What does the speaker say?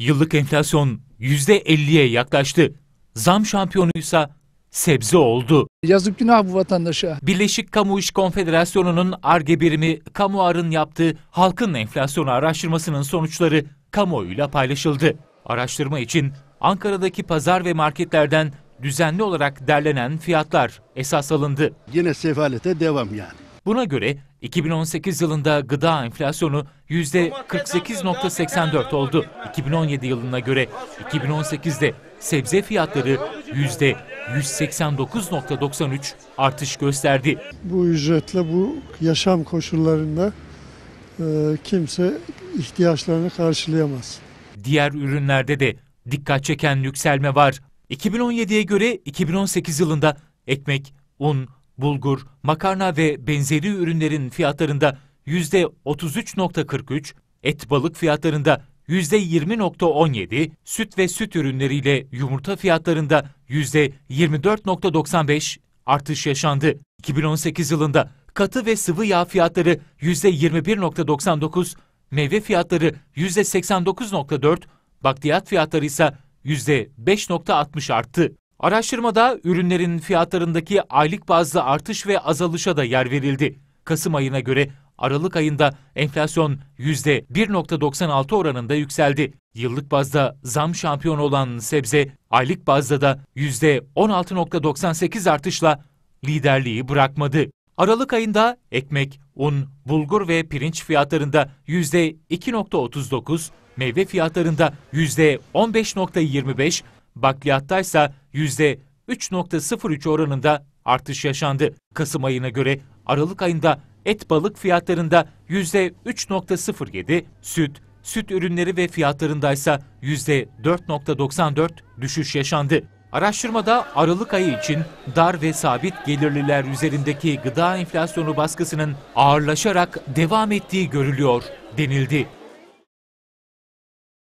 Yıllık enflasyon %50'ye yaklaştı. Zam şampiyonuysa sebze oldu. Yazık günah bu vatandaşa. Birleşik Kamu İş Konfederasyonu'nun ARGE birimi Kamuar'ın yaptığı halkın enflasyonu araştırmasının sonuçları kamuoyuyla paylaşıldı. Araştırma için Ankara'daki pazar ve marketlerden düzenli olarak derlenen fiyatlar esas alındı. Yine sefalete devam yani. Buna göre 2018 yılında gıda enflasyonu %48.84 oldu. 2017 yılına göre 2018'de sebze fiyatları %189.93 artış gösterdi. Bu ücretle bu yaşam koşullarında e, kimse ihtiyaçlarını karşılayamaz. Diğer ürünlerde de dikkat çeken yükselme var. 2017'ye göre 2018 yılında ekmek, un, bulgur, makarna ve benzeri ürünlerin fiyatlarında %33.43, et balık fiyatlarında %20.17, süt ve süt ürünleriyle yumurta fiyatlarında %24.95 artış yaşandı. 2018 yılında katı ve sıvı yağ fiyatları %21.99, meyve fiyatları %89.4, bakliyat fiyatları ise %5.60 arttı. Araştırmada ürünlerin fiyatlarındaki aylık bazlı artış ve azalışa da yer verildi. Kasım ayına göre Aralık ayında enflasyon %1.96 oranında yükseldi. Yıllık bazda zam şampiyonu olan sebze aylık bazda da %16.98 artışla liderliği bırakmadı. Aralık ayında ekmek, un, bulgur ve pirinç fiyatlarında %2.39, meyve fiyatlarında %15.25, bakliyatta ise %3.03 oranında artış yaşandı. Kasım ayına göre Aralık ayında et balık fiyatlarında %3.07, süt, süt ürünleri ve fiyatlarında ise %4.94 düşüş yaşandı. Araştırmada Aralık ayı için dar ve sabit gelirliler üzerindeki gıda enflasyonu baskısının ağırlaşarak devam ettiği görülüyor denildi.